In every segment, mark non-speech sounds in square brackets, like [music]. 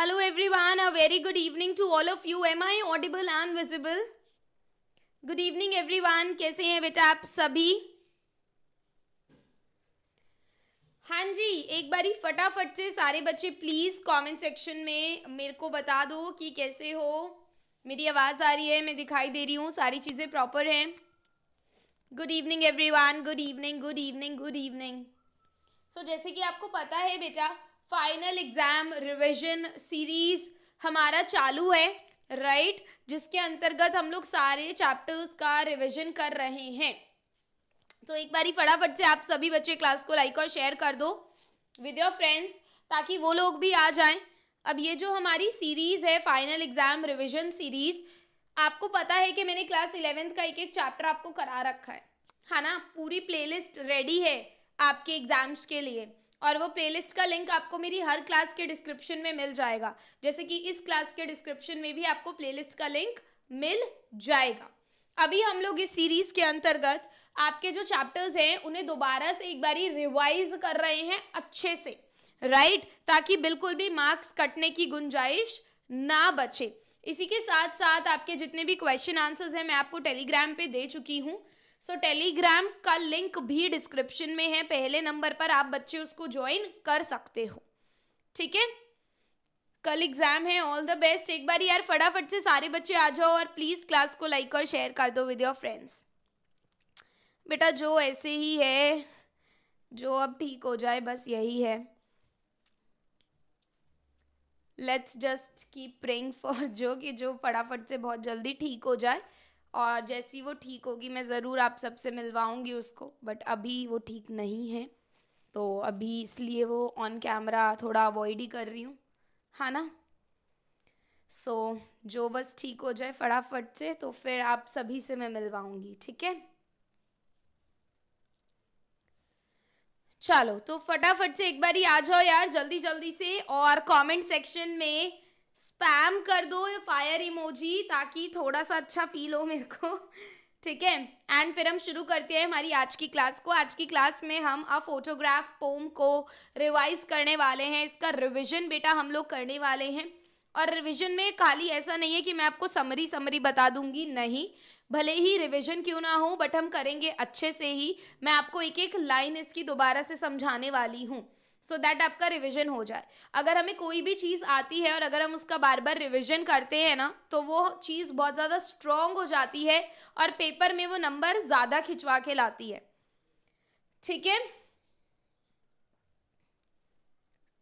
Hello everyone, a very good evening to all of you. Am I audible and visible? Good evening one कैसे हैं बेटा आप सभी हाँ जी एक बारी फटाफट से सारे बच्चे प्लीज़ कमेंट सेक्शन में मेरे को बता दो कि कैसे हो मेरी आवाज़ आ रही है मैं दिखाई दे रही हूँ सारी चीज़ें प्रॉपर हैं good evening everyone good evening good evening good evening so जैसे कि आपको पता है बेटा फाइनल एग्ज़ाम रिविज़न सीरीज़ हमारा चालू है राइट right? जिसके अंतर्गत हम लोग सारे चैप्टर्स का रिविज़न कर रहे हैं तो एक बारी फटाफट से आप सभी बच्चे क्लास को लाइक और शेयर कर दो विद योर फ्रेंड्स ताकि वो लोग भी आ जाएं अब ये जो हमारी सीरीज़ है फाइनल एग्ज़ाम रिविज़न सीरीज़ आपको पता है कि मैंने क्लास इलेवेंथ का एक एक चैप्टर आपको करा रखा है है हाँ ना पूरी प्लेलिस्ट रेडी है आपके एग्ज़ाम्स के लिए और वो प्लेलिस्ट का लिंक आपको मेरी हर क्लास के डिस्क्रिप्शन में मिल जाएगा जैसे कि इस क्लास के डिस्क्रिप्शन में भी आपको प्लेलिस्ट का लिंक मिल जाएगा अभी हम लोग इस सीरीज के अंतर्गत आपके जो चैप्टर्स हैं उन्हें दोबारा से एक बारी रिवाइज कर रहे हैं अच्छे से राइट ताकि बिल्कुल भी मार्क्स कटने की गुंजाइश ना बचे इसी के साथ साथ आपके जितने भी क्वेश्चन आंसर्स हैं मैं आपको टेलीग्राम पे दे चुकी हूँ सो so, टेलीग्राम का लिंक भी डिस्क्रिप्शन में है पहले नंबर पर आप बच्चे उसको ज्वाइन कर सकते हो ठीक है कल एग्जाम है ऑल द बेस्ट एक बार यार फटाफट से सारे बच्चे आ जाओ और प्लीज़ क्लास को लाइक और शेयर कर दो विद योर फ्रेंड्स बेटा जो ऐसे ही है जो अब ठीक हो जाए बस यही है let's just keep praying for जो कि जो फटाफट से बहुत जल्दी ठीक हो जाए और जैसी वो ठीक होगी मैं ज़रूर आप सबसे मिलवाऊंगी उसको बट अभी वो ठीक नहीं है तो अभी इसलिए वो ऑन कैमरा थोड़ा अवॉइड ही कर रही हूँ है हाँ ना सो so, जो बस ठीक हो जाए फटाफट से तो फिर आप सभी से मैं मिलवाऊंगी ठीक है चलो तो फटाफट से एक बार ही आ जाओ यार जल्दी जल्दी से और कमेंट सेक्शन में स्पैम कर दो ये फायर इमोजी ताकि थोड़ा सा अच्छा फील हो मेरे को [laughs] ठीक है एंड फिर हम शुरू करते हैं हमारी आज की क्लास को आज की क्लास में हम अ फोटोग्राफ पोम को रिवाइज करने वाले हैं इसका रिविजन बेटा हम लोग करने वाले हैं और रिवीजन में खाली ऐसा नहीं है कि मैं आपको समरी समरी बता दूंगी नहीं भले ही रिवीजन क्यों ना हो बट हम करेंगे अच्छे से ही मैं आपको एक एक लाइन इसकी दोबारा से समझाने वाली हूँ सो so दैट आपका रिविजन हो जाए अगर हमें कोई भी चीज़ आती है और अगर हम उसका बार बार रिविजन करते हैं ना तो वो चीज़ बहुत ज़्यादा स्ट्रॉन्ग हो जाती है और पेपर में वो नंबर ज़्यादा खिंचवा के लाती है ठीक है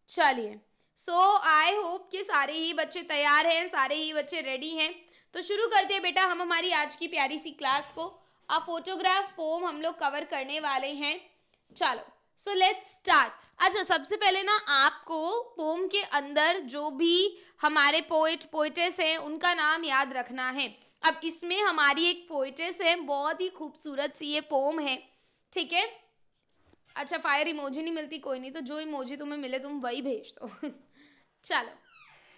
चलिए सो आई होप कि सारे ही बच्चे तैयार हैं सारे ही बच्चे रेडी हैं तो शुरू करते हैं बेटा हम हमारी आज की प्यारी सी क्लास को अब फोटोग्राफ पोम हम लोग कवर करने वाले हैं चलो सो लेट्स स्टार्ट अच्छा सबसे पहले ना आपको पोम के अंदर जो भी हमारे पोएट पोइटेस हैं उनका नाम याद रखना है अब इसमें हमारी एक पोइटेस है बहुत ही खूबसूरत सी ये पोम है ठीक है अच्छा फायर इमोजी नहीं मिलती कोई नहीं तो जो इमोजी तुम्हें मिले तुम वही भेज दो [laughs] चलो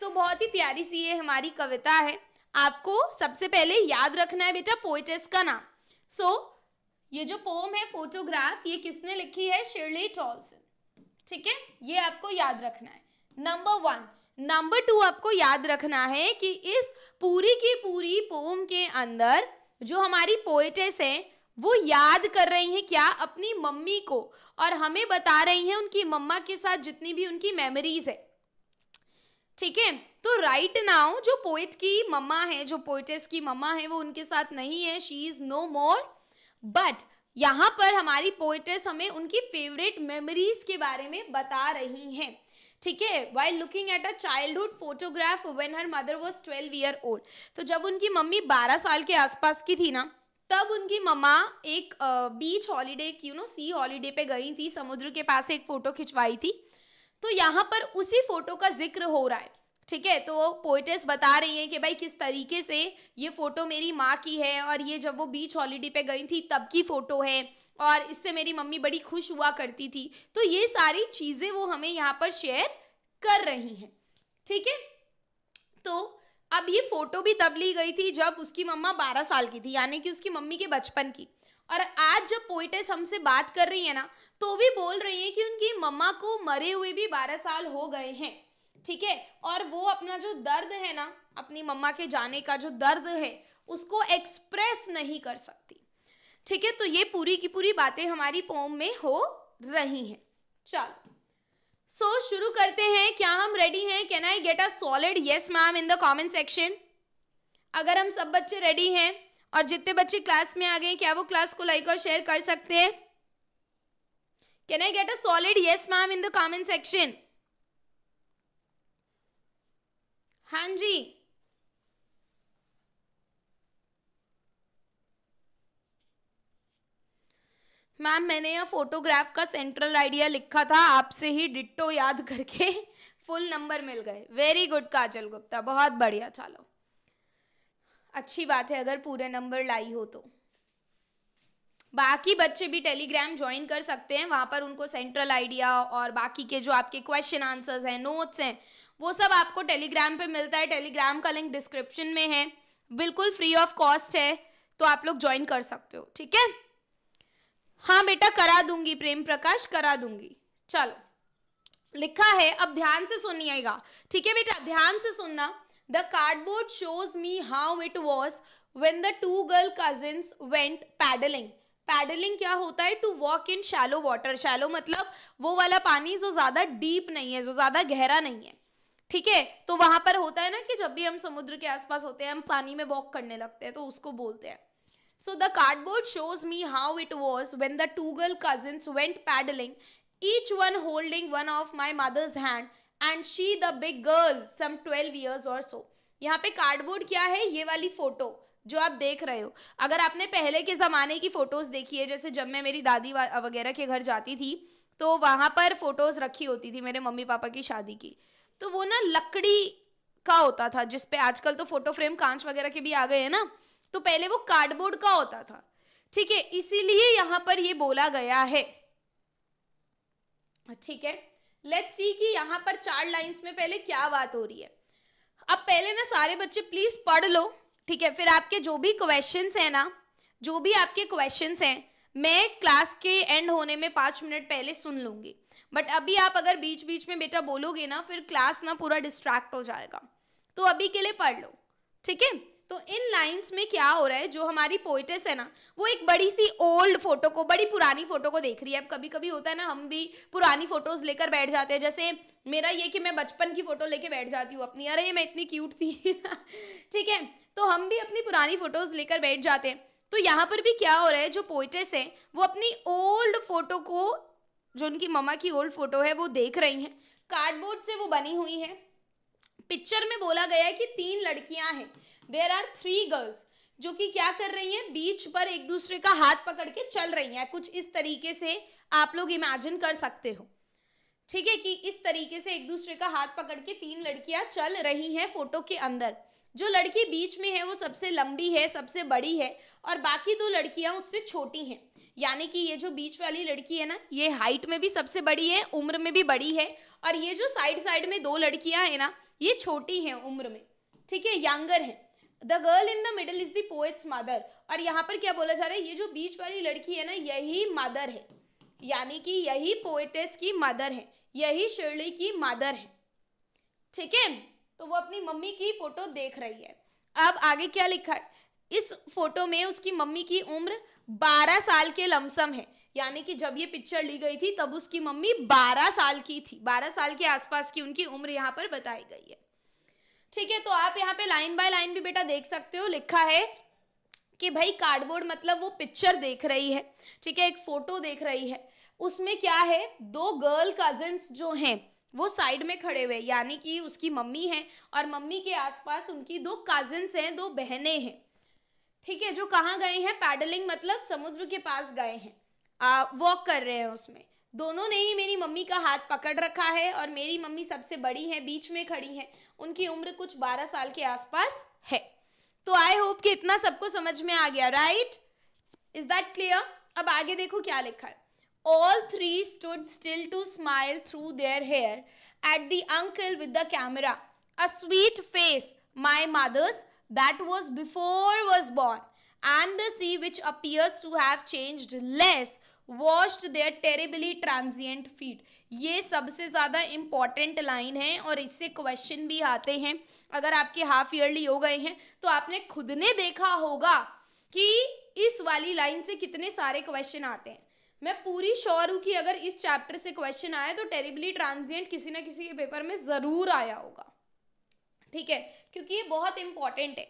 सो बहुत ही प्यारी सी ये हमारी कविता है आपको सबसे पहले याद रखना है बेटा पोइटेस का नाम सो so, ये जो पोम है फोटोग्राफ ये किसने लिखी है शिरली टॉल्सन ठीक है ये आपको याद रखना है नंबर वन नंबर टू आपको याद रखना है कि इस पूरी की पूरी पोम के अंदर जो हमारी पोएटेस हैं वो याद कर रही हैं क्या अपनी मम्मी को और हमें बता रही हैं उनकी मम्मा के साथ जितनी भी उनकी मेमोरीज है ठीक है तो राइट right नाउ जो पोइट की मम्मा है जो पोइटेस की मम्मा है वो उनके साथ नहीं है she is no more but यहाँ पर हमारी पोइटेस हमें उनकी फेवरेट मेमोरीज के बारे में बता रही हैं ठीक है why looking at a childhood photograph when her mother was twelve year old तो जब उनकी मम्मी बारह साल के आसपास की थी ना तब उनकी मम्मा एक बीच हॉलीडे की यू नो सी हॉलीडे पे गई थी समुद्र के पास एक फ़ोटो खिंचवाई थी तो यहाँ पर उसी फोटो का जिक्र हो रहा है ठीक है तो पोइटेस बता रही हैं कि भाई किस तरीके से ये फ़ोटो मेरी माँ की है और ये जब वो बीच हॉलीडे पे गई थी तब की फ़ोटो है और इससे मेरी मम्मी बड़ी खुश हुआ करती थी तो ये सारी चीज़ें वो हमें यहाँ पर शेयर कर रही हैं ठीक है तो अब ये फ़ोटो भी तब ली गई थी जब उसकी मम्मा बारह साल की थी यानी कि उसकी मम्मी के बचपन की और आज जब पोइटर्स हमसे बात कर रही है ना तो भी बोल रही है कि उनकी मम्मा को मरे हुए भी बारह साल हो गए हैं ठीक है और वो अपना जो दर्द है ना अपनी मम्मा के जाने का जो दर्द है उसको एक्सप्रेस नहीं कर सकती ठीक है तो ये पूरी की पूरी बातें हमारी पोम में हो रही हैं चल सो so, शुरू करते हैं क्या हम रेडी हैं can I get a solid yes ma'am in the comment section अगर हम सब बच्चे रेडी हैं और जितने बच्चे क्लास में आ गए क्या वो क्लास को लाइक और शेयर कर सकते हैं can I get a solid yes ma'am in the comment section हाँ जी मैम मैंने यह फोटोग्राफ का सेंट्रल आइडिया लिखा था आपसे ही डिट्टो याद करके फुल नंबर मिल गए वेरी गुड काजल गुप्ता बहुत बढ़िया चलो अच्छी बात है अगर पूरे नंबर लाई हो तो बाकी बच्चे भी टेलीग्राम ज्वाइन कर सकते हैं वहां पर उनको सेंट्रल आइडिया और बाकी के जो आपके क्वेश्चन आंसर्स हैं नोट्स हैं वो सब आपको टेलीग्राम पे मिलता है टेलीग्राम का लिंक डिस्क्रिप्शन में है बिल्कुल फ्री ऑफ कॉस्ट है तो आप लोग ज्वाइन कर सकते हो ठीक है हाँ बेटा करा दूंगी प्रेम प्रकाश करा दूंगी चलो लिखा है अब ध्यान से सुनिएगा ठीक है बेटा ध्यान से सुनना the cardboard shows me how it was when the two girl cousin went paddling paddling क्या होता है to walk in shallow water shallow मतलब वो वाला पानी जो ज़्यादा डीप नहीं है जो ज़्यादा गहरा नहीं है ठीक है तो वहां पर होता है ना कि जब भी हम समुद्र के आसपास होते हैं हम पानी में वॉक करने लगते हैं तो उसको बोलते हैं so the cardboard shows me how it was when the two girl cousins went paddling, each one holding one of my mother's hand and she the big girl some 12 years or यहाँ पे cardboard क्या है ये वाली photo जो आप देख रहे हो अगर आपने पहले के ज़माने की फ़ोटोज़ देखी है जैसे जब मैं मेरी दादी वगैरह के घर जाती थी तो वहाँ पर फ़ोटोज़ रखी होती थी मेरे मम्मी पापा की शादी की तो वो ना लकड़ी का होता था जिसपे आजकल तो फोटो फ्रेम कांच वगैरह के भी आ गए हैं ना तो पहले वो कार्डबोर्ड का होता था ठीक है इसीलिए यहां पर ये बोला गया है ठीक है लेट्स सी कि यहाँ पर चार लाइंस में पहले क्या बात हो रही है अब पहले ना सारे बच्चे प्लीज पढ़ लो ठीक है फिर आपके जो भी क्वेश्चंस हैं ना जो भी आपके क्वेश्चंस हैं मैं क्लास के एंड होने में पाँच मिनट पहले सुन लूँगी बट अभी आप अगर बीच बीच में बेटा बोलोगे ना फिर क्लास ना पूरा डिस्ट्रैक्ट हो जाएगा तो अभी के लिए पढ़ लो ठीक है तो इन लाइंस में क्या हो रहा है जो हमारी पोइटेस है ना वो एक बड़ी सी ओल्ड फोटो को बड़ी पुरानी फोटो को देख रही है अब कभी कभी होता है ना हम भी पुरानी फोटोज लेकर बैठ जाते हैं जैसे मेरा ये कि मैं बचपन की फोटो लेके बैठ जाती हूँ अपनी अरे मैं इतनी क्यूट थी [laughs] ठीक है तो हम भी अपनी पुरानी फोटोज लेकर बैठ जाते हैं तो यहाँ पर भी क्या हो रहा है जो पोइटेस हैं वो अपनी ओल्ड फोटो को जो उनकी ममा की ओल्ड फोटो है वो देख रही हैं कार्डबोर्ड से वो बनी हुई है पिक्चर में बोला गया है कि तीन लड़कियां हैं देर आर थ्री गर्ल्स जो कि क्या कर रही हैं बीच पर एक दूसरे का हाथ पकड़ के चल रही हैं कुछ इस तरीके से आप लोग इमेजिन कर सकते हो ठीक है कि इस तरीके से एक दूसरे का हाथ पकड़ के तीन लड़कियां चल रही हैं फोटो के अंदर जो लड़की बीच में है वो सबसे लंबी है सबसे बड़ी है और बाकी दो लड़कियां उससे छोटी हैं यानी कि ये जो बीच वाली लड़की है ना ये हाइट में भी सबसे बड़ी है उम्र में भी बड़ी है और ये जो साइड साइड में दो लड़कियां हैं ना ये छोटी हैं उम्र में ठीक है यंगर है the girl in the middle is the poet's mother और यहाँ पर क्या बोला जा रहा है ये जो बीच वाली लड़की है ना यही मदर है यानी कि यही पोएटेस की मदर है यही शिरड़ी की मदर है ठीक है तो वो अपनी मम्मी की फोटो देख रही है अब आगे क्या लिखा है इस फोटो में उसकी मम्मी की उम्र 12 साल के लमसम है यानी कि जब ये पिक्चर ली गई थी तब उसकी मम्मी 12 साल की थी 12 साल के आसपास की उनकी उम्र यहाँ पर बताई गई है ठीक है तो आप यहाँ पे लाइन बाय लाइन भी बेटा देख सकते हो लिखा है कि भाई कार्डबोर्ड मतलब वो पिक्चर देख रही है ठीक है एक फोटो देख रही है उसमें क्या है दो गर्ल कजन्स जो हैं वो साइड में खड़े हुए यानी कि उसकी मम्मी है और मम्मी के आसपास उनकी दो काजिन्स हैं दो बहनें हैं ठीक है जो कहाँ गए हैं पैडलिंग मतलब समुद्र के पास गए हैं वॉक कर रहे हैं उसमें दोनों ने ही मेरी मम्मी का हाथ पकड़ रखा है और मेरी मम्मी सबसे बड़ी है बीच में खड़ी है उनकी उम्र कुछ बारह साल के आसपास है तो आई होप कि इतना सबको समझ में आ गया राइट इज दैट क्लियर अब आगे देखो क्या लिखा है All three stood still to smile through their hair at the uncle with the camera. A sweet face, my mother's, that was before was born. And the sea which appears to have changed less washed there terribly transient feet ये सबसे ज़्यादा important line है और इससे question भी आते हैं अगर आपके हाफ ईयरली हो गए हैं तो आपने खुद ने देखा होगा कि इस वाली लाइन से कितने सारे क्वेश्चन आते हैं मैं पूरी श्योर हूँ कि अगर इस चैप्टर से क्वेश्चन आया तो टेरिबली ट्रांजिएंट किसी ना किसी के पेपर में ज़रूर आया होगा ठीक है क्योंकि ये बहुत इंपॉर्टेंट है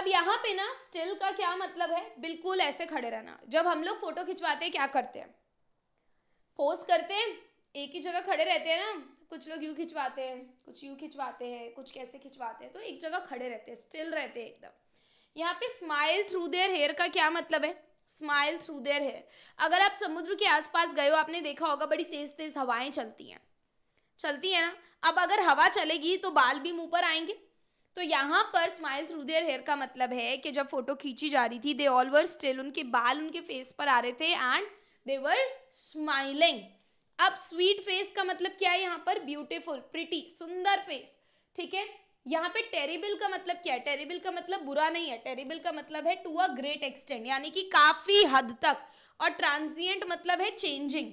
अब यहाँ पे ना स्टिल का क्या मतलब है बिल्कुल ऐसे खड़े रहना जब हम लोग फोटो खिंचवाते हैं क्या करते हैं पोज करते हैं एक ही जगह खड़े रहते हैं ना कुछ लोग यूँ खिंचवाते हैं कुछ यूँ खिंचवाते हैं कुछ कैसे खिंचवाते हैं तो एक जगह खड़े रहते हैं स्टिल रहते हैं एकदम यहाँ पे स्माइल थ्रू देयर हेयर का क्या मतलब है स्माइल थ्रू देयर हेयर अगर आप समुद्र के आसपास गए हो आपने देखा होगा बड़ी तेज तेज हवाएं चलती हैं चलती है ना अब अगर हवा चलेगी तो बाल भी मुंह पर आएंगे तो यहाँ पर स्माइल थ्रू देयर हेयर का मतलब है कि जब फोटो खींची जा रही थी दे ऑल वर स्टिल उनके बाल उनके फेस पर आ रहे थे एंड दे वर स्माइलिंग अब स्वीट फेस का मतलब क्या है यहाँ पर ब्यूटिफुल प्रिटी सुंदर फेस ठीक है यहाँ पे टेरिबल का मतलब क्या है टेरिबल का मतलब बुरा नहीं है टेरिबल का मतलब है टू अ ग्रेट एक्सटेंड यानी कि काफी हद तक और ट्रांजिएंट मतलब है चेंजिंग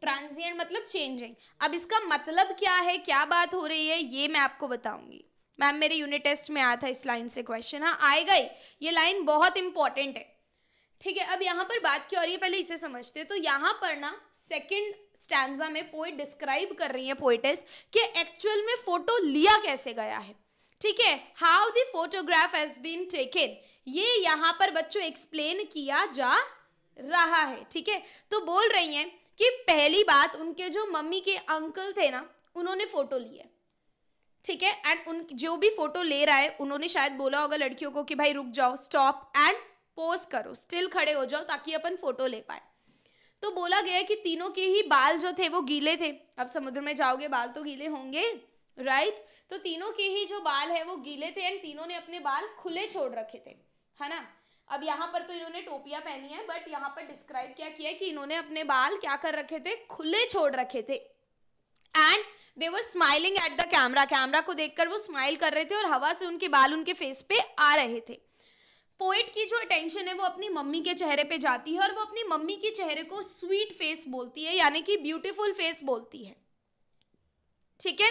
ट्रांजिएंट मतलब चेंजिंग अब इसका मतलब क्या है क्या बात हो रही है ये मैं आपको बताऊंगी मैम मेरे यूनिट टेस्ट में आया था इस लाइन से क्वेश्चन हाँ आएगा ही ये लाइन बहुत इंपॉर्टेंट है ठीक है अब यहाँ पर बात क्यों हो रही है पहले इसे समझते हैं तो यहाँ पर ना सेकंड स्टैंडा में पोइट डिस्क्राइब कर रही है पोइटिस कि एक्चुअल में फोटो लिया कैसे गया है ठीक है how the photograph has been taken ये यहाँ पर बच्चों एक्सप्लेन किया जा रहा है ठीक है तो बोल रही हैं कि पहली बात उनके जो मम्मी के अंकल थे ना उन्होंने फोटो लिए ठीक है एंड उन जो भी फोटो ले रहा है उन्होंने शायद बोला होगा लड़कियों को कि भाई रुक जाओ स्टॉप एंड पोज करो स्टिल खड़े हो जाओ ताकि अपन फोटो ले पाए तो बोला गया कि तीनों के ही बाल जो थे वो गीले थे अब समुद्र में जाओगे बाल तो गीले होंगे राइट right? तो तीनों के ही जो बाल है वो गीले थे एंड तीनों ने अपने बाल खुले छोड़ रखे थे है ना अब यहाँ पर तो इन्होंने टोपियां पहनी है बट यहाँ पर डिस्क्राइब क्या किया कि इन्होंने अपने बाल क्या कर रखे थे खुले छोड़ रखे थे and they were smiling at the camera camera को देखकर वो स्माइल कर रहे थे और हवा से उनके बाल उनके फेस पे आ रहे थे पोइट की जो अटेंशन है वो अपनी मम्मी के चेहरे पे जाती है और वो अपनी मम्मी के चेहरे को स्वीट फेस बोलती है यानी कि ब्यूटीफुल फेस बोलती है ठीक है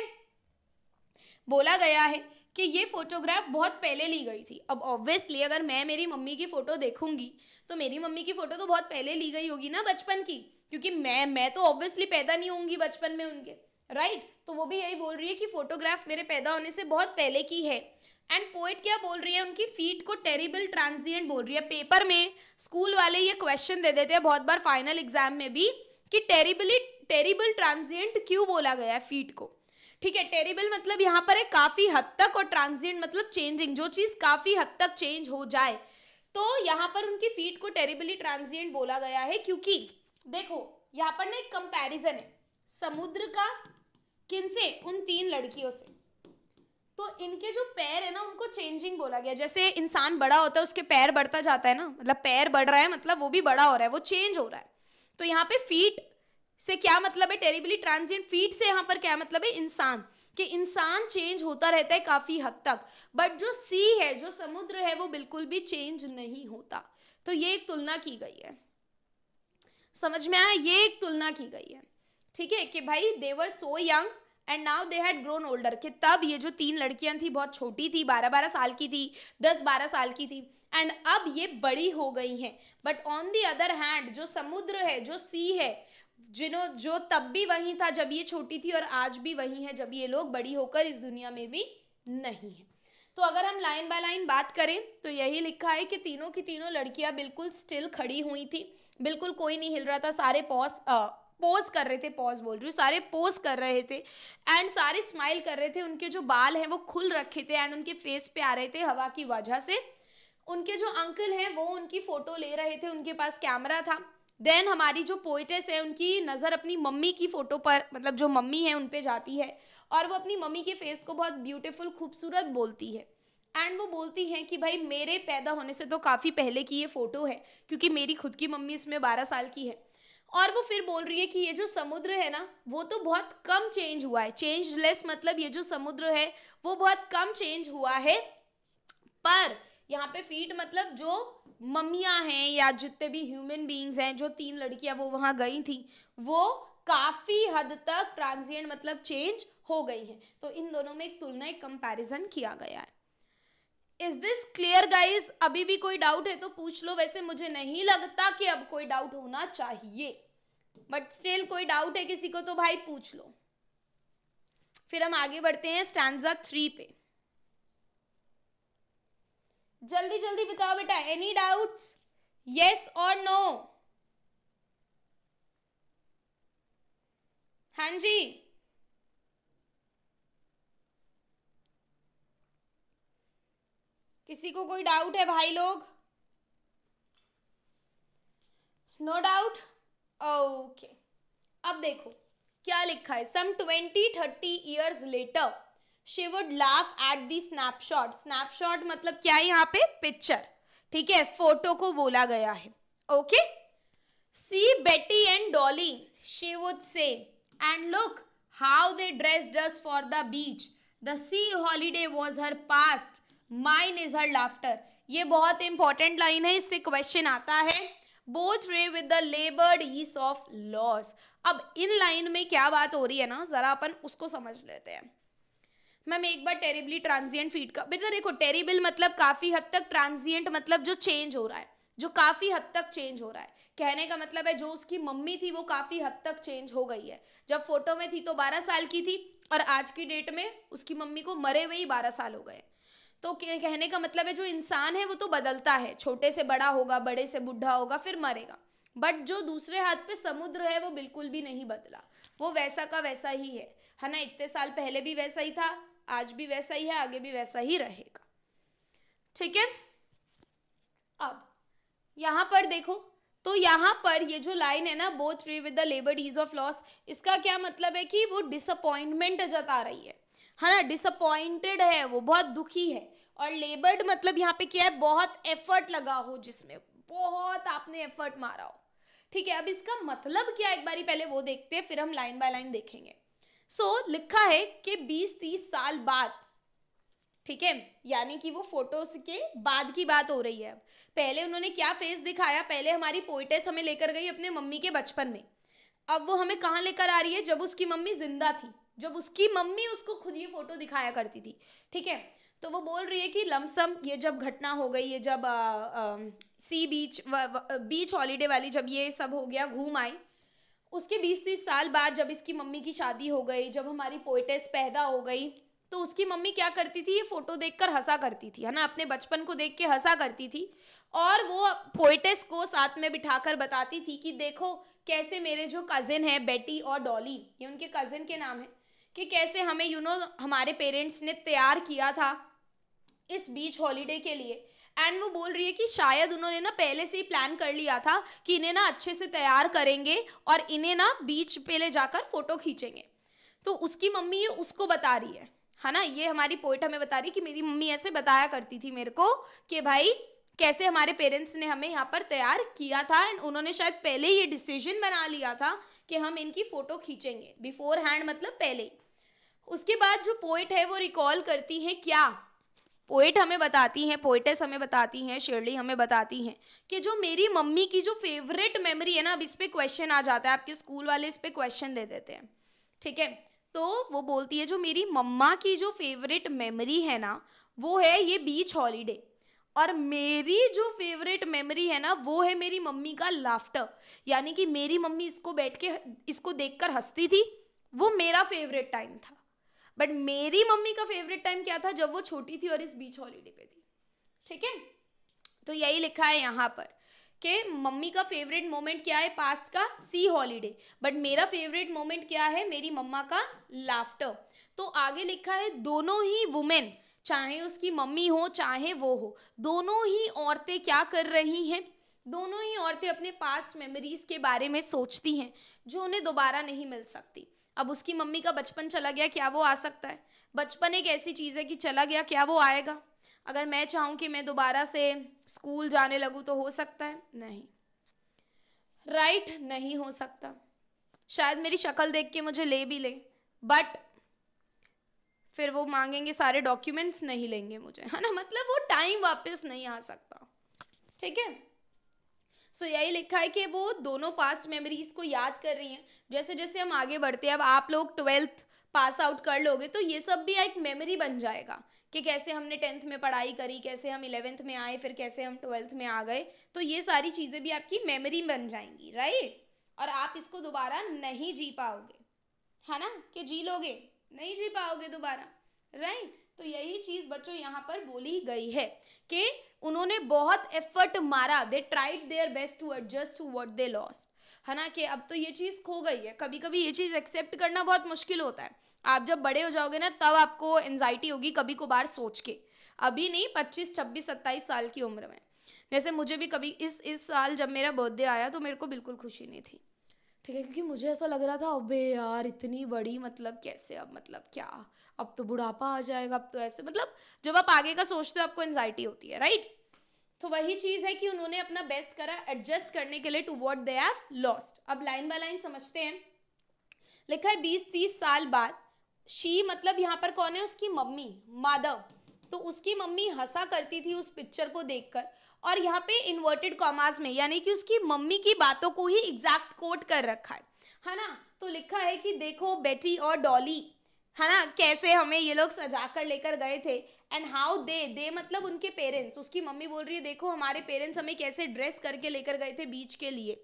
बोला गया है कि ये फोटोग्राफ बहुत पहले ली गई थी अब ऑब्वियसली अगर मैं मेरी मम्मी की फ़ोटो देखूंगी तो मेरी मम्मी की फ़ोटो तो बहुत पहले ली गई होगी ना बचपन की क्योंकि मैं मैं तो ऑब्वियसली पैदा नहीं होंगी बचपन में उनके राइट right? तो वो भी यही बोल रही है कि फ़ोटोग्राफ मेरे पैदा होने से बहुत पहले की है एंड पोइट क्या बोल रही है उनकी फीट को टेरिबल ट्रांजिएंट बोल रही है पेपर में स्कूल वाले ये क्वेश्चन दे देते हैं बहुत बार फाइनल एग्जाम में भी कि टेरिबली टेरिबल ट्रांजिएंट क्यों बोला गया है फीट को ठीक है टेरिबल मतलब यहाँ पर है काफ़ी हद तक और ट्रांजिएंट मतलब चेंजिंग जो चीज़ काफ़ी हद तक चेंज हो जाए तो यहाँ पर उनकी फीट को टेरिबली ट्रांजिएंट बोला गया है क्योंकि देखो यहाँ पर ना एक कंपेरिजन है समुद्र का किनसे उन तीन लड़कियों से तो इनके जो पैर है ना उनको चेंजिंग बोला गया जैसे इंसान बड़ा होता है उसके पैर बढ़ता जाता है ना मतलब पैर बढ़ रहा है मतलब वो भी बड़ा हो रहा है वो चेंज हो रहा है तो यहाँ पे फीट से क्या मतलब है टेरिबली ट्रांजिएंट फीट से यहाँ पर क्या मतलब है इंसान कि इंसान चेंज होता रहता है काफ़ी हद तक बट जो सी है जो समुद्र है वो बिल्कुल भी चेंज नहीं होता तो ये एक तुलना की गई है समझ में आया ये एक तुलना की गई है ठीक है कि भाई they were so young and now they had grown older कि तब ये जो तीन लड़कियां थी बहुत छोटी थी बारह बारह साल की थी दस बारह साल की थी एंड अब ये बड़ी हो गई हैं but on the other hand जो समुद्र है जो सी है जिन्हों जो तब भी वहीं था जब ये छोटी थी और आज भी वहीं है जब ये लोग बड़ी होकर इस दुनिया में भी नहीं है तो अगर हम लाइन बाय लाइन बात करें तो यही लिखा है कि तीनों की तीनों लड़कियां बिल्कुल स्टिल खड़ी हुई थी बिल्कुल कोई नहीं हिल रहा था सारे पॉज पोज कर रहे थे पॉज बोल रही हूँ सारे पोज कर रहे थे एंड सारे स्माइल कर रहे थे उनके जो बाल हैं वो खुल रखे थे एंड उनके फेस पे आ रहे थे हवा की वजह से उनके जो अंकल हैं वो उनकी फ़ोटो ले रहे थे उनके पास कैमरा था देन हमारी जो पोइटेस है उनकी नज़र अपनी मम्मी की फ़ोटो पर मतलब जो मम्मी है उन पर जाती है और वो अपनी मम्मी के फेस को बहुत ब्यूटीफुल खूबसूरत बोलती है एंड वो बोलती हैं कि भाई मेरे पैदा होने से तो काफ़ी पहले की ये फ़ोटो है क्योंकि मेरी खुद की मम्मी इसमें बारह साल की है और वो फिर बोल रही है कि ये जो समुद्र है ना वो तो बहुत कम चेंज हुआ है चेंजलेस मतलब ये जो समुद्र है वो बहुत कम चेंज हुआ है पर यहाँ पे फीट मतलब जो मम्मिया हैं या जितने भी ह्यूमन बींग्स हैं जो तीन लड़कियां वो वहां गई थी वो काफ़ी हद तक ट्रांजिएंट मतलब चेंज हो गई है तो इन दोनों में एक तुलना एक कंपैरिजन किया गया है इज दिस क्लियर गाइज अभी भी कोई डाउट है तो पूछ लो वैसे मुझे नहीं लगता कि अब कोई डाउट होना चाहिए बट स्टिल कोई डाउट है किसी को तो भाई पूछ लो फिर हम आगे बढ़ते हैं स्टैंडा थ्री पे जल्दी जल्दी बताओ बेटा एनी डाउट्स यस और नो हां जी किसी को कोई डाउट है भाई लोग नो डाउट ओके अब देखो क्या लिखा है some twenty thirty years later she would laugh at the snapshot snapshot मतलब क्या है यहाँ पे पिक्चर ठीक है फोटो को बोला गया है okay see Betty and Dolly she would say and look how they dress us for the beach the sea holiday was her past mine is her laughter ये बहुत इंपॉर्टेंट लाइन है इससे क्वेश्चन आता है both wry with the laboured ease of loss अब in line में क्या बात हो रही है ना जरा अपन उसको समझ लेते हैं मैम एक बार टेरिबली ट्रांजिएंट फीड का बेटा देखो टेरिबल मतलब काफ़ी हद तक ट्रांजिएंट मतलब जो चेंज हो रहा है जो काफ़ी हद तक चेंज हो रहा है कहने का मतलब है जो उसकी मम्मी थी वो काफ़ी हद तक चेंज हो गई है जब फोटो में थी तो बारह साल की थी और आज की डेट में उसकी मम्मी को मरे हुए ही बारह साल हो गए तो कहने का मतलब है जो इंसान है वो तो बदलता है छोटे से बड़ा होगा बड़े से बुढ़ा होगा फिर मरेगा बट जो दूसरे हाथ पे समुद्र है वो बिल्कुल भी नहीं बदला वो वैसा का वैसा ही है है ना इतने साल पहले भी वैसा ही था आज भी वैसा ही है आगे भी वैसा ही रहेगा ठीक है अब यहाँ पर देखो तो यहाँ पर ये जो लाइन है ना both free with the laboured ease of loss इसका क्या मतलब है कि वो डिसअपॉइंटमेंट जता रही है है हाँ ना डिसअपॉइंटेड है वो बहुत दुखी है और लेबर्ड मतलब यहाँ पे क्या है बहुत एफर्ट लगा हो जिसमें बहुत आपने एफर्ट मारा हो ठीक है अब इसका मतलब क्या एक बारी पहले वो देखते हैं फिर हम लाइन बाय लाइन देखेंगे सो so, लिखा है कि 20-30 साल बाद ठीक है यानी कि वो फोटोज के बाद की बात हो रही है अब पहले उन्होंने क्या फेस दिखाया पहले हमारी पोइटेस हमें लेकर गई अपने मम्मी के बचपन में अब वो हमें कहाँ लेकर आ रही है जब उसकी मम्मी जिंदा थी जब उसकी मम्मी उसको खुद ये फोटो दिखाया करती थी ठीक है तो वो बोल रही है कि लमसम ये जब घटना हो गई ये जब आ, आ, सी बीच व, व, बीच हॉलीडे वाली जब ये सब हो गया घूम आई उसके बीस तीस साल बाद जब इसकी मम्मी की शादी हो गई जब हमारी पोइटेस पैदा हो गई तो उसकी मम्मी क्या करती थी ये फोटो देखकर हंसा करती थी है ना अपने बचपन को देख के हंसा करती थी और वो पोइटेस को साथ में बिठाकर बताती थी कि देखो कैसे मेरे जो कज़िन है बेटी और डॉली ये उनके कज़िन के नाम है कि कैसे हमें यू you नो know, हमारे पेरेंट्स ने तैयार किया था इस बीच हॉलीडे के लिए एंड वो बोल रही है कि शायद उन्होंने ना पहले से ही प्लान कर लिया था कि इन्हें ना अच्छे से तैयार करेंगे और इन्हें ना बीच पे ले जाकर फोटो खींचेंगे तो उसकी मम्मी ये उसको बता रही है है ना ये हमारी पोइट हमें बता रही है कि मेरी मम्मी ऐसे बताया करती थी मेरे को कि भाई कैसे हमारे पेरेंट्स ने हमें यहाँ पर तैयार किया था एंड उन्होंने शायद पहले ये डिसीजन बना लिया था कि हम इनकी फ़ोटो खींचेंगे बिफोर हैंड मतलब पहले ही उसके बाद जो पोइट है वो रिकॉल करती हैं क्या पोइट हमें बताती हैं पोइटेस हमें बताती हैं शेरली हमें बताती हैं कि जो मेरी मम्मी की जो फेवरेट मेमोरी है ना अब इस पर क्वेश्चन आ जाता है आपके स्कूल वाले इस पर क्वेश्चन दे देते हैं ठीक है तो वो बोलती है जो मेरी मम्मा की जो फेवरेट मेमोरी है ना वो है ये बीच हॉलीडे और मेरी जो फेवरेट मेमोरी है ना वो है मेरी मम्मी का लाफ्टर यानी कि मेरी मम्मी इसको बैठ के इसको देख कर हंसती थी वो मेरा फेवरेट टाइम था बट मेरी मम्मी का फेवरेट टाइम क्या था जब वो छोटी थी और इस बीच हॉलीडे पे थी ठीक है तो यही लिखा है यहाँ पर कि मम्मी का फेवरेट मोमेंट क्या है पास्ट का सी हॉलीडे बट मेरा फेवरेट मोमेंट क्या है मेरी मम्मा का लाफ्टर तो आगे लिखा है दोनों ही वुमेन चाहे उसकी मम्मी हो चाहे वो हो दोनों ही औरतें क्या कर रही हैं दोनों ही औरतें अपने पास्ट मेमोरीज के बारे में सोचती हैं जो उन्हें दोबारा नहीं मिल सकती अब उसकी मम्मी का बचपन चला गया क्या वो आ सकता है बचपन एक ऐसी चीज़ है कि चला गया क्या वो आएगा अगर मैं चाहूँ कि मैं दोबारा से स्कूल जाने लगूँ तो हो सकता है नहीं राइट right, नहीं हो सकता शायद मेरी शक्ल देख के मुझे ले भी ले बट फिर वो मांगेंगे सारे डॉक्यूमेंट्स नहीं लेंगे मुझे है ना मतलब वो टाइम वापस नहीं आ सकता ठीक है सो so, यही लिखा है कि वो दोनों पास्ट मेमोरीज को याद कर रही हैं जैसे जैसे हम आगे बढ़ते हैं अब आप लोग ट्वेल्थ पास आउट कर लोगे तो ये सब भी एक मेमोरी बन जाएगा कि कैसे हमने टेंथ में पढ़ाई करी कैसे हम इलेवेंथ में आए फिर कैसे हम ट्वेल्थ में आ गए तो ये सारी चीज़ें भी आपकी मेमोरी बन जाएंगी राइट और आप इसको दोबारा नहीं जी पाओगे है ना कि जी लोगे नहीं जी पाओगे दोबारा राइट तो यही चीज बच्चों यहाँ पर बोली गई है कि उन्होंने बहुत एफर्ट मारा they tried their best to adjust to what they lost है ना कि अब तो ये चीज़ खो गई है कभी कभी ये चीज़ एक्सेप्ट करना बहुत मुश्किल होता है आप जब बड़े हो जाओगे ना तब आपको एनजाइटी होगी कभी बार सोच के अभी नहीं पच्चीस छब्बीस सत्ताईस साल की उम्र में जैसे मुझे भी कभी इस इस साल जब मेरा बर्थडे आया तो मेरे को बिल्कुल खुशी नहीं थी ठीक है क्योंकि मुझे ऐसा लग रहा था अबे यार इतनी बड़ी मतलब कैसे अब मतलब क्या अब तो बुढ़ापा आ जाएगा अब तो ऐसे मतलब जब आप आगे का सोचते हो आपको एनजाइटी होती है राइट तो वही चीज़ है कि उन्होंने अपना बेस्ट करा एडजस्ट करने के लिए to what they have lost अब लाइन बाय लाइन समझते हैं लिखा है बीस तीस साल बाद शी मतलब यहाँ पर कौन है उसकी मम्मी माधव तो उसकी मम्मी हंसा करती थी उस पिक्चर को देखकर और यहाँ पे इन्वर्टेड कॉमास में यानी कि उसकी मम्मी की बातों को ही एग्जैक्ट कोट कर रखा है है ना तो लिखा है कि देखो बेटी और डॉली है ना कैसे हमें ये लोग सजा कर लेकर गए थे एंड हाउ दे दे मतलब उनके पेरेंट्स उसकी मम्मी बोल रही है देखो हमारे पेरेंट्स हमें कैसे ड्रेस करके लेकर गए थे बीच के लिए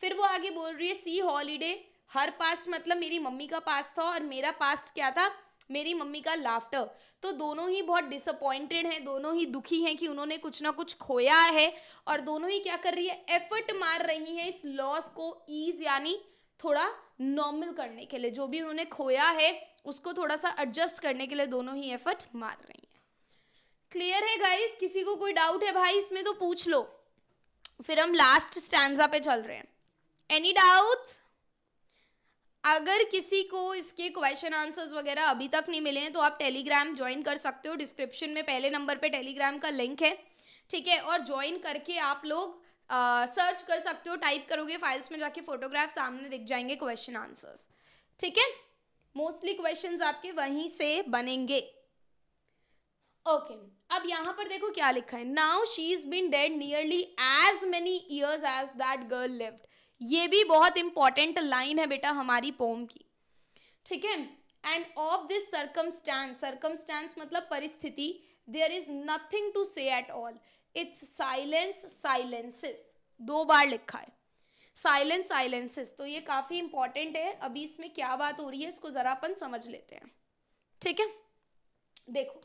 फिर वो आगे बोल रही है सी हॉलीडे हर पास्ट मतलब मेरी मम्मी का पास्ट था और मेरा पास्ट क्या था मेरी मम्मी का लाफ्टर तो दोनों ही बहुत डिसअपॉइंटेड हैं दोनों ही दुखी हैं कि उन्होंने कुछ ना कुछ खोया है और दोनों ही क्या कर रही है एफर्ट मार रही हैं इस लॉस को ईज यानी थोड़ा नॉर्मल करने के लिए जो भी उन्होंने खोया है उसको थोड़ा सा एडजस्ट करने के लिए दोनों ही एफर्ट मार रही हैं क्लियर है गाइस किसी को कोई डाउट है भाई इसमें तो पूछ लो फिर हम लास्ट स्टैंडा पे चल रहे हैं एनी डाउट्स अगर किसी को इसके क्वेश्चन आंसर्स वगैरह अभी तक नहीं मिले हैं तो आप टेलीग्राम ज्वाइन कर सकते हो डिस्क्रिप्शन में पहले नंबर पे टेलीग्राम का लिंक है ठीक है और ज्वाइन करके आप लोग सर्च कर सकते हो टाइप करोगे फाइल्स में जाके फोटोग्राफ सामने दिख जाएंगे क्वेश्चन आंसर्स ठीक है मोस्टली क्वेश्चन आपके वहीं से बनेंगे ओके okay. अब यहाँ पर देखो क्या लिखा है now she is been dead nearly as many years as that girl lived ये भी बहुत इंपॉर्टेंट लाइन है बेटा हमारी पोम की ठीक है and of this circumstance circumstance मतलब परिस्थिति there is nothing to say at all it's silence silences दो बार लिखा है साइलेंस साइलेंसेस तो ये काफ़ी इंपॉर्टेंट है अभी इसमें क्या बात हो रही है इसको ज़रा अपन समझ लेते हैं ठीक है देखो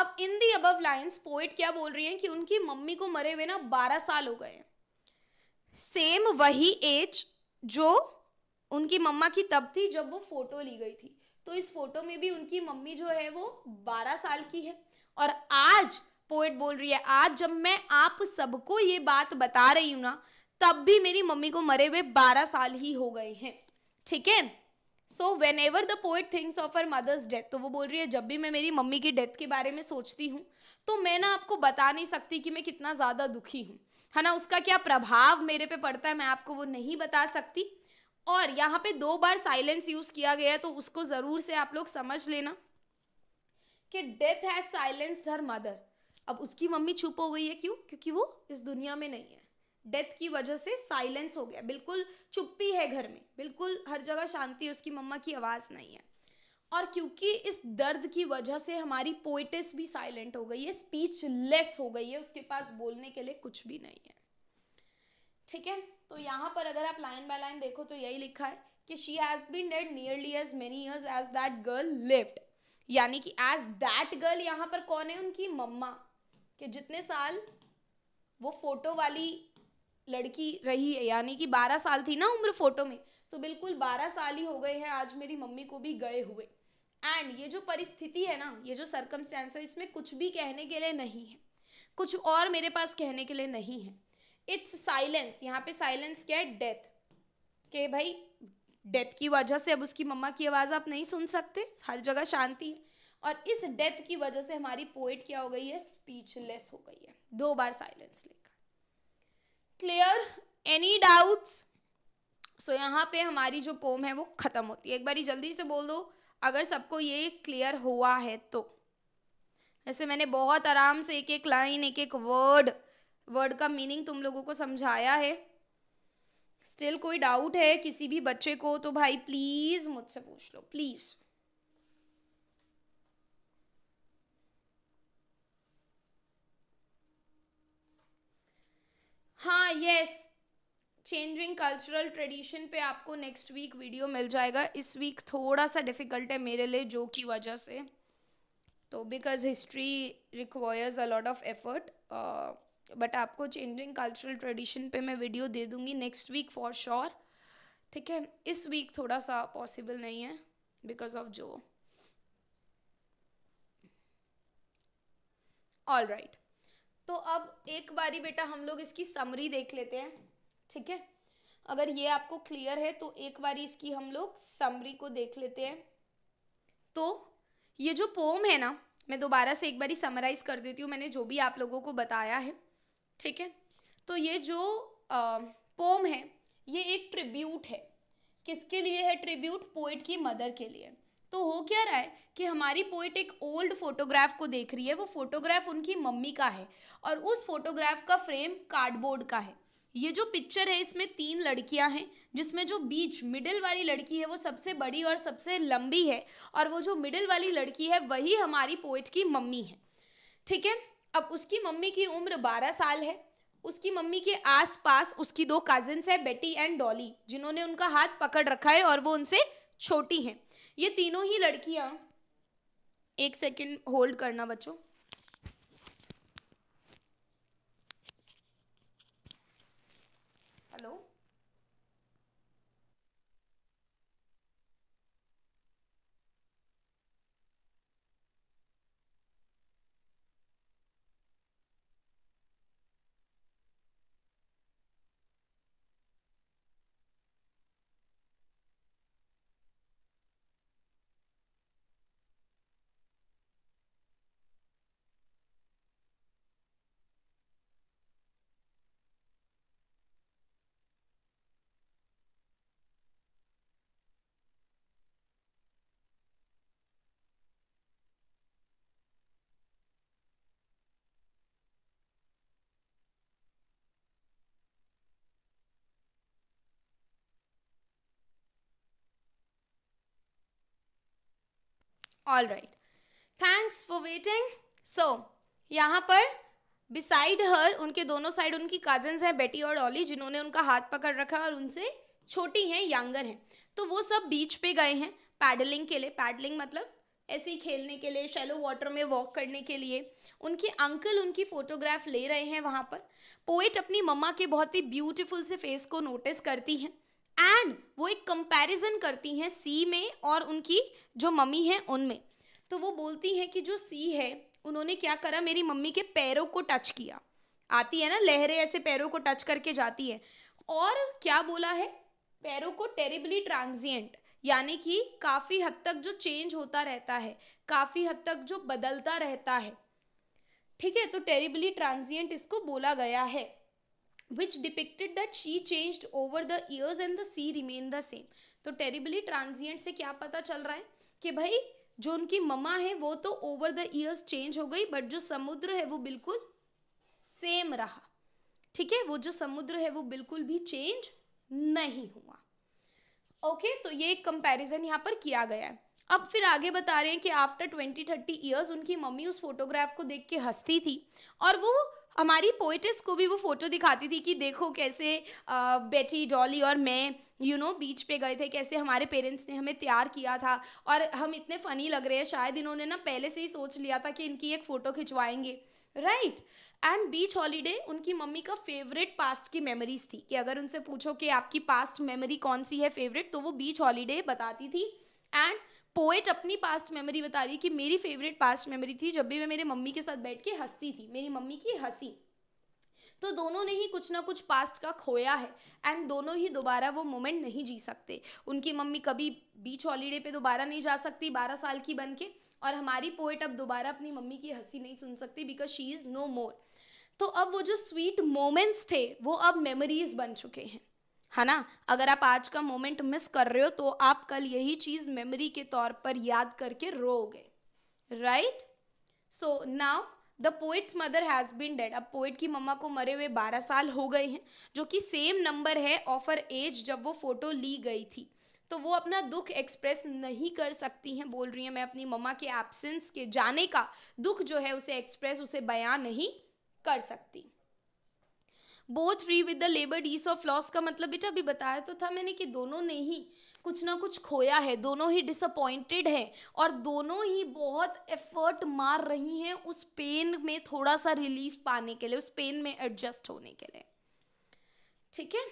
अब in the above lines poet क्या बोल रही है कि उनकी मम्मी को मरे हुए ना बारह साल हो गए हैं सेम वही एज जो उनकी मम्मा की तब थी जब वो फोटो ली गई थी तो इस फोटो में भी उनकी मम्मी जो है वो बारह साल की है और आज पोएट बोल रही है आज जब मैं आप सबको ये बात बता रही हूं ना तब भी मेरी मम्मी को मरे हुए बारह साल ही हो गए हैं ठीक है so whenever the poet thinks of her mother's death तो वो बोल रही है जब भी मैं मेरी मम्मी की डेथ के बारे में सोचती हूँ तो मैं ना आपको बता नहीं सकती कि मैं कितना ज़्यादा दुखी हूँ है ना उसका क्या प्रभाव मेरे पे पड़ता है मैं आपको वो नहीं बता सकती और यहाँ पे दो बार साइलेंस यूज़ किया गया है तो उसको ज़रूर से आप लोग समझ लेना कि death has silenced her mother अब उसकी मम्मी चुप हो गई है क्यों क्योंकि वो इस दुनिया में नहीं है डेथ की वजह से साइलेंस हो गया बिल्कुल चुप्पी है घर में बिल्कुल हर जगह शांति उसकी मम्मा की आवाज़ नहीं है और क्योंकि इस दर्द की वजह से हमारी पोइटिस भी साइलेंट हो गई है लेस हो गई है उसके पास बोलने के लिए कुछ भी नहीं है ठीक है तो यहाँ पर अगर आप लाइन बाय लाइन देखो तो यही लिखा है कि she has been dead nearly as many years as that girl lived यानी कि एज दैट गर्ल यहाँ पर कौन है उनकी मम्मा कि जितने साल वो फोटो वाली लड़की रही है यानी कि बारह साल थी ना उम्र फोटो में तो बिल्कुल बारह साल ही हो गए हैं आज मेरी मम्मी को भी गए हुए एंड ये जो परिस्थिति है ना ये जो सरकमस्टेंस है इसमें कुछ भी कहने के लिए नहीं है कुछ और मेरे पास कहने के लिए नहीं है इट्स साइलेंस यहाँ पे साइलेंस क्या है डेथ के भाई डेथ की वजह से अब उसकी मम्मा की आवाज़ आप नहीं सुन सकते हर जगह शांति है और इस डेथ की वजह से हमारी पोइट क्या हो गई है स्पीचलेस हो गई है दो बार साइलेंस लेकर क्लियर एनी डाउट्स सो यहाँ पे हमारी जो पोम है वो ख़त्म होती है एक बारी जल्दी से बोल दो अगर सबको ये क्लियर हुआ है तो ऐसे मैंने बहुत आराम से एक एक लाइन एक एक वर्ड वर्ड का मीनिंग तुम लोगों को समझाया है स्टिल कोई डाउट है किसी भी बच्चे को तो भाई प्लीज़ मुझसे पूछ लो प्लीज़ हाँ यस चेंजिंग कल्चरल ट्रेडिशन पे आपको नेक्स्ट वीक वीडियो मिल जाएगा इस वीक थोड़ा सा डिफ़िकल्ट है मेरे लिए जो की वजह से तो because history requires a lot of effort but आपको चेंजिंग कल्चरल ट्रेडिशन पे मैं वीडियो दे दूँगी नेक्स्ट वीक फॉर श्योर ठीक है इस वीक थोड़ा सा पॉसिबल नहीं है बिकॉज ऑफ जो ऑल राइट right. तो अब एक बारी बेटा हम लोग इसकी समरी देख लेते हैं ठीक है अगर ये आपको क्लियर है तो एक बारी इसकी हम लोग समरी को देख लेते हैं तो ये जो पोम है ना मैं दोबारा से एक बारी समराइज़ कर देती हूँ मैंने जो भी आप लोगों को बताया है ठीक है तो ये जो आ, पोम है ये एक ट्रिब्यूट है किसके लिए है ट्रिब्यूट पोइट की मदर के लिए तो हो क्या रहा है कि हमारी पोइट एक ओल्ड फोटोग्राफ को देख रही है वो फोटोग्राफ उनकी मम्मी का है और उस फोटोग्राफ का फ्रेम कार्डबोर्ड का है ये जो पिक्चर है इसमें तीन लड़कियां हैं जिसमें जो बीच मिडिल वाली लड़की है वो सबसे बड़ी और सबसे लंबी है और वो जो मिडिल वाली लड़की है वही हमारी पोइट की मम्मी है ठीक है अब उसकी मम्मी की उम्र बारह साल है उसकी मम्मी के आसपास उसकी दो कजिन्स है बेटी एंड डॉली जिन्होंने उनका हाथ पकड़ रखा है और वो उनसे छोटी हैं ये तीनों ही लड़कियाँ एक सेकेंड होल्ड करना बच्चों all right thanks for waiting so यहाँ पर बिसाइड हर उनके दोनों साइड उनकी काजन्स हैं बेटी और ऑली जिन्होंने उनका हाथ पकड़ रखा और उनसे छोटी हैं यंगर हैं तो वो सब बीच पे गए हैं पैडलिंग के लिए पैडलिंग मतलब ऐसे ही खेलने के लिए शेलो वाटर में वॉक करने के लिए उनके अंकल उनकी फ़ोटोग्राफ ले रहे हैं वहाँ पर पोइट अपनी मम्मा के बहुत ही ब्यूटीफुल से फेस को नोटिस करती हैं एंड वो एक कंपैरिजन करती हैं सी में और उनकी जो मम्मी है उनमें तो वो बोलती हैं कि जो सी है उन्होंने क्या करा मेरी मम्मी के पैरों को टच किया आती है ना लहरें ऐसे पैरों को टच करके जाती है और क्या बोला है पैरों को टेरिबली ट्रांजिएंट यानी कि काफ़ी हद तक जो चेंज होता रहता है काफ़ी हद तक जो बदलता रहता है ठीक है तो टेरिबली ट्रांजिएंट इसको बोला गया है which depicted that she changed over the years and the sea remain the same तो टेरिबली transient से क्या पता चल रहा है कि भाई जो उनकी ममा है वो तो ओवर द ईयर्स चेंज हो गई बट जो समुद्र है वो बिल्कुल सेम रहा ठीक है वो जो समुद्र है वो बिल्कुल भी चेंज नहीं हुआ ओके okay, तो ये एक कंपेरिजन यहाँ पर किया गया है अब फिर आगे बता रहे हैं कि आफ्टर ट्वेंटी थर्टी ईयर्स उनकी मम्मी उस फोटोग्राफ को देख के हंसती थी और वो हमारी पोइटिस को भी वो फ़ोटो दिखाती थी कि देखो कैसे बेटी डॉली और मैं you you know know, beach पे गए थे कैसे हमारे पेरेंट्स ने हमें तैयार किया था और हम इतने फ़नी लग रहे हैं शायद इन्होंने ना पहले से ही सोच लिया था कि इनकी एक फ़ोटो खिंचवाएंगे राइट एंड बीच हॉलीडे उनकी मम्मी का फेवरेट पास्ट की मेमोरीज थी कि अगर उनसे पूछो कि आपकी पास्ट मेमोरी कौन सी है फेवरेट तो वो बीच हॉलीडे बताती थी एंड पोएट अपनी पास्ट मेमोरी बता रही कि मेरी फेवरेट पास्ट मेमोरी थी जब भी मैं मेरे मम्मी के साथ बैठ के हंसती थी मेरी मम्मी की हंसी तो दोनों ने ही कुछ ना कुछ पास्ट का खोया है एंड दोनों ही दोबारा वो मोमेंट नहीं जी सकते उनकी मम्मी कभी बीच हॉलीडे पे दोबारा नहीं जा सकती बारह साल की बन के और हमारी पोएट अब दोबारा अपनी मम्मी की हंसी नहीं सुन सकती because she is no more तो अब वो जो स्वीट मोमेंट्स थे वो अब मेमोरीज बन चुके हैं है ना अगर आप आज का मोमेंट मिस कर रहे हो तो आप कल यही चीज़ मेमोरी के तौर पर याद करके रोओगे right so now the poet's mother has been dead अब पोइट की मम्मा को मरे हुए बारह साल हो गए हैं जो कि सेम नंबर है ऑफर एज जब वो फ़ोटो ली गई थी तो वो अपना दुख एक्सप्रेस नहीं कर सकती हैं बोल रही हैं मैं अपनी मम्मा के एब्सेंस के जाने का दुख जो है उसे एक्सप्रेस उसे बयां नहीं कर सकती both free with the laboured ease of loss का मतलब बेटा अभी बताया तो था मैंने कि दोनों ने ही कुछ ना कुछ खोया है दोनों ही डिसअपॉइंटेड हैं और दोनों ही बहुत एफर्ट मार रही हैं उस पेन में थोड़ा सा रिलीफ पाने के लिए उस पेन में एडजस्ट होने के लिए ठीक है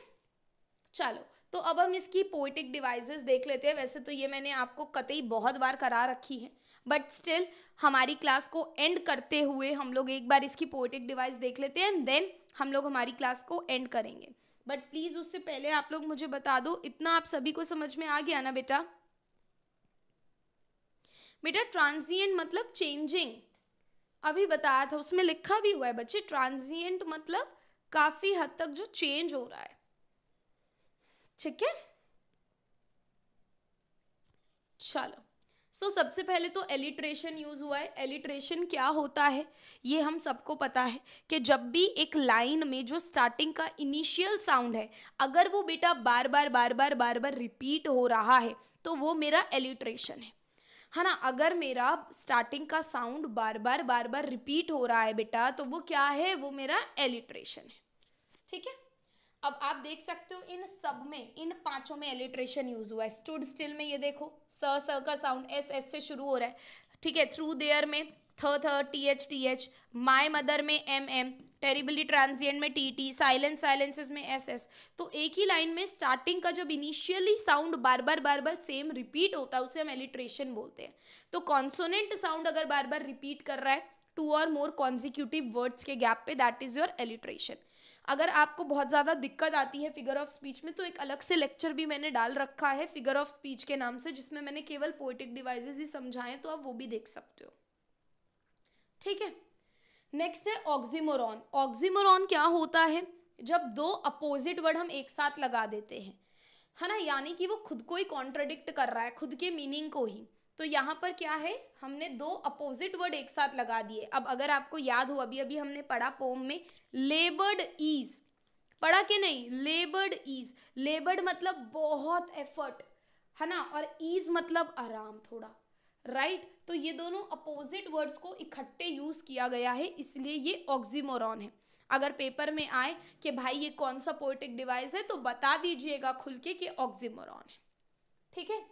चलो तो अब हम इसकी पोइटिक डिवाइसेस देख लेते हैं वैसे तो ये मैंने आपको कतई बहुत बार करा रखी है बट स्टिल हमारी क्लास को एंड करते हुए हम लोग एक बार इसकी पोइटिक डिवाइस देख लेते हैं एंड देन हम लोग हमारी क्लास को एंड करेंगे बट प्लीज़ उससे पहले आप लोग मुझे बता दो इतना आप सभी को समझ में आ गया ना बेटा बेटा ट्रांजिएंट मतलब चेंजिंग अभी बताया था उसमें लिखा भी हुआ है बच्चे ट्रांजिएंट मतलब काफ़ी हद तक जो चेंज हो रहा है ठीक है चलो सो so, सबसे पहले तो एलिट्रेशन यूज़ हुआ है एलिट्रेशन क्या होता है ये हम सबको पता है कि जब भी एक लाइन में जो स्टार्टिंग का इनिशियल साउंड है अगर वो बेटा बार बार बार बार बार बार रिपीट हो रहा है तो वो मेरा एलिट्रेशन है है ना अगर मेरा स्टार्टिंग का साउंड बार बार बार बार रिपीट हो रहा है बेटा तो वो क्या है वो मेरा एलिट्रेशन है ठीक है अब आप देख सकते हो इन सब में इन पांचों में एलिट्रेशन यूज हुआ है स्टूड स्टिल में ये देखो स स का साउंड एस एस से शुरू हो रहा है ठीक है थ्रू देयर में th th T H T H my mother में एम एम टेरिबली ट्रांजिएंट में टी टी साइलेंस साइलेंसेस में एस एस तो एक ही लाइन में स्टार्टिंग का जब इनिशियली साउंड बार बार बार बार सेम रिपीट होता है उसे हम एलिट्रेशन बोलते हैं तो कॉन्सोनेंट साउंड अगर बार बार रिपीट कर रहा है टू और मोर कॉन्जिक्यूटिव वर्ड्स के गैप पे दैट इज योर एलिट्रेशन अगर आपको बहुत ज़्यादा दिक्कत आती है फिगर ऑफ स्पीच में तो एक अलग से लेक्चर भी मैंने डाल रखा है फिगर ऑफ स्पीच के नाम से जिसमें मैंने केवल पोइटिक डिवाइजेज ही समझाएं तो आप वो भी देख सकते हो ठीक है नेक्स्ट है ऑक्जीमोरॉन ऑक्जीमोरॉन क्या होता है जब दो अपोजिट वर्ड हम एक साथ लगा देते हैं है ना यानी कि वो खुद को ही कॉन्ट्रडिक्ट कर रहा है खुद के मीनिंग को ही तो यहाँ पर क्या है हमने दो अपोजिट वर्ड एक साथ लगा दिए अब अगर आपको याद हो अभी अभी हमने पढ़ा पोम में लेबर्ड ईज पढ़ा कि नहीं लेबर्ड ईज लेबर्ड मतलब बहुत एफर्ट है ना और ईज मतलब आराम थोड़ा राइट right? तो ये दोनों अपोजिट वर्ड्स को इकट्ठे यूज़ किया गया है इसलिए ये ऑक्सीमोरॉन है अगर पेपर में आए कि भाई ये कौन सा पोइटिक डिवाइस है तो बता दीजिएगा खुल के कि ऑक्जीमोरॉन है ठीक है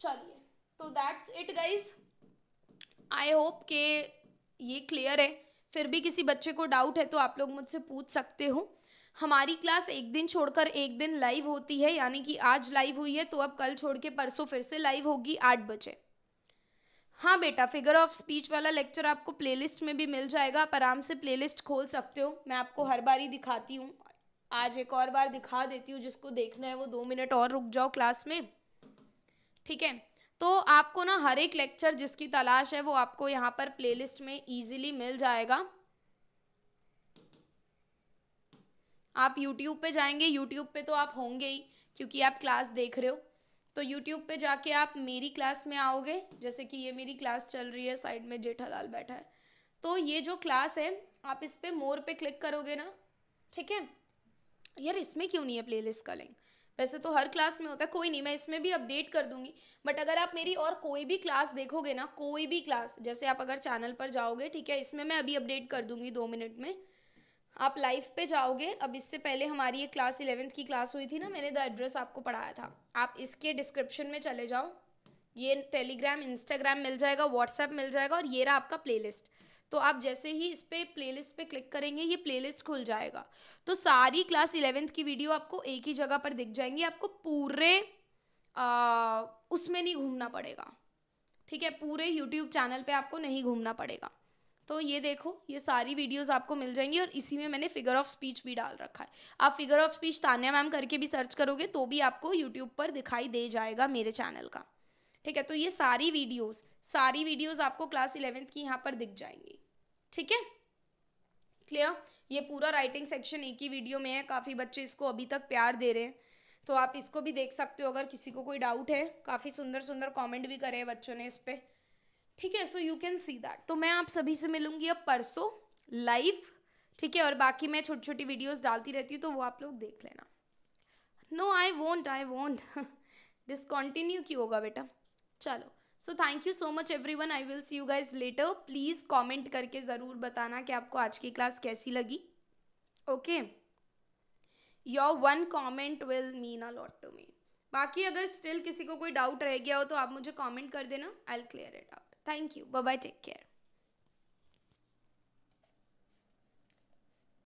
चलिए तो that's it guys I hope के ये क्लियर है फिर भी किसी बच्चे को डाउट है तो आप लोग मुझसे पूछ सकते हो हमारी क्लास एक दिन छोड़कर एक दिन लाइव होती है यानी कि आज लाइव हुई है तो अब कल छोड़ के परसों फिर से लाइव होगी आठ बजे हाँ बेटा फिगर ऑफ स्पीच वाला लेक्चर आपको प्लेलिस्ट में भी मिल जाएगा आप आराम से प्लेलिस्ट खोल सकते हो मैं आपको हर बार ही दिखाती हूँ आज एक और बार दिखा देती हूँ जिसको देखना है वो दो मिनट और रुक जाओ क्लास में ठीक है तो आपको ना हर एक लेक्चर जिसकी तलाश है वो आपको यहाँ पर प्लेलिस्ट में ईजिली मिल जाएगा आप यूट्यूब पे जाएंगे यूट्यूब पे तो आप होंगे ही क्योंकि आप क्लास देख रहे हो तो यूट्यूब पे जाके आप मेरी क्लास में आओगे जैसे कि ये मेरी क्लास चल रही है साइड में जेठालाल बैठा है तो ये जो क्लास है आप इस पर मोर पे क्लिक करोगे ना ठीक है यार इसमें क्यों नहीं है प्लेलिस्ट का लिंक वैसे तो हर क्लास में होता है कोई नहीं मैं इसमें भी अपडेट कर दूंगी बट अगर आप मेरी और कोई भी क्लास देखोगे ना कोई भी क्लास जैसे आप अगर चैनल पर जाओगे ठीक है इसमें मैं अभी अपडेट कर दूंगी दो मिनट में आप लाइव पे जाओगे अब इससे पहले हमारी एक क्लास इलेवेंथ की क्लास हुई थी ना मैंने द एड्रेस आपको पढ़ाया था आप इसके डिस्क्रिप्शन में चले जाओ ये टेलीग्राम इंस्टाग्राम मिल जाएगा व्हाट्सएप मिल जाएगा और ये रहा आपका प्लेलिस्ट तो आप जैसे ही इस पर प्लेलिस्ट पे क्लिक करेंगे ये प्लेलिस्ट खुल जाएगा तो सारी क्लास इलेवेंथ की वीडियो आपको एक ही जगह पर दिख जाएंगी आपको पूरे आ, उसमें नहीं घूमना पड़ेगा ठीक है पूरे यूट्यूब चैनल पे आपको नहीं घूमना पड़ेगा तो ये देखो ये सारी वीडियोस आपको मिल जाएंगी और इसी में मैंने फिगर ऑफ स्पीच भी डाल रखा है आप figure of speech Tanya ma'am करके भी सर्च करोगे तो भी आपको यूट्यूब पर दिखाई दे जाएगा मेरे चैनल का ठीक है तो ये सारी वीडियोस सारी वीडियोस आपको क्लास इलेवेंथ की यहाँ पर दिख जाएंगी ठीक है क्लियर ये पूरा राइटिंग सेक्शन एक ही वीडियो में है काफ़ी बच्चे इसको अभी तक प्यार दे रहे हैं तो आप इसको भी देख सकते हो अगर किसी को कोई डाउट है काफ़ी सुंदर सुंदर कमेंट भी करे बच्चों ने इस पर ठीक है so you can see that तो मैं आप सभी से मिलूंगी अब परसों लाइव ठीक है और बाकी मैं छोटी छोटी वीडियोस डालती रहती हूँ तो वो आप लोग देख लेना no I won't I won't discontinue क्यों होगा बेटा चलो so thank you so much everyone I will see you guys later please comment करके ज़रूर बताना कि आपको आज की क्लास कैसी लगी okay your one comment will mean a lot to me बाकी अगर स्टिल किसी को कोई डाउट रह गया हो तो आप मुझे कॉमेंट कर देना I clear it out thank you bye take care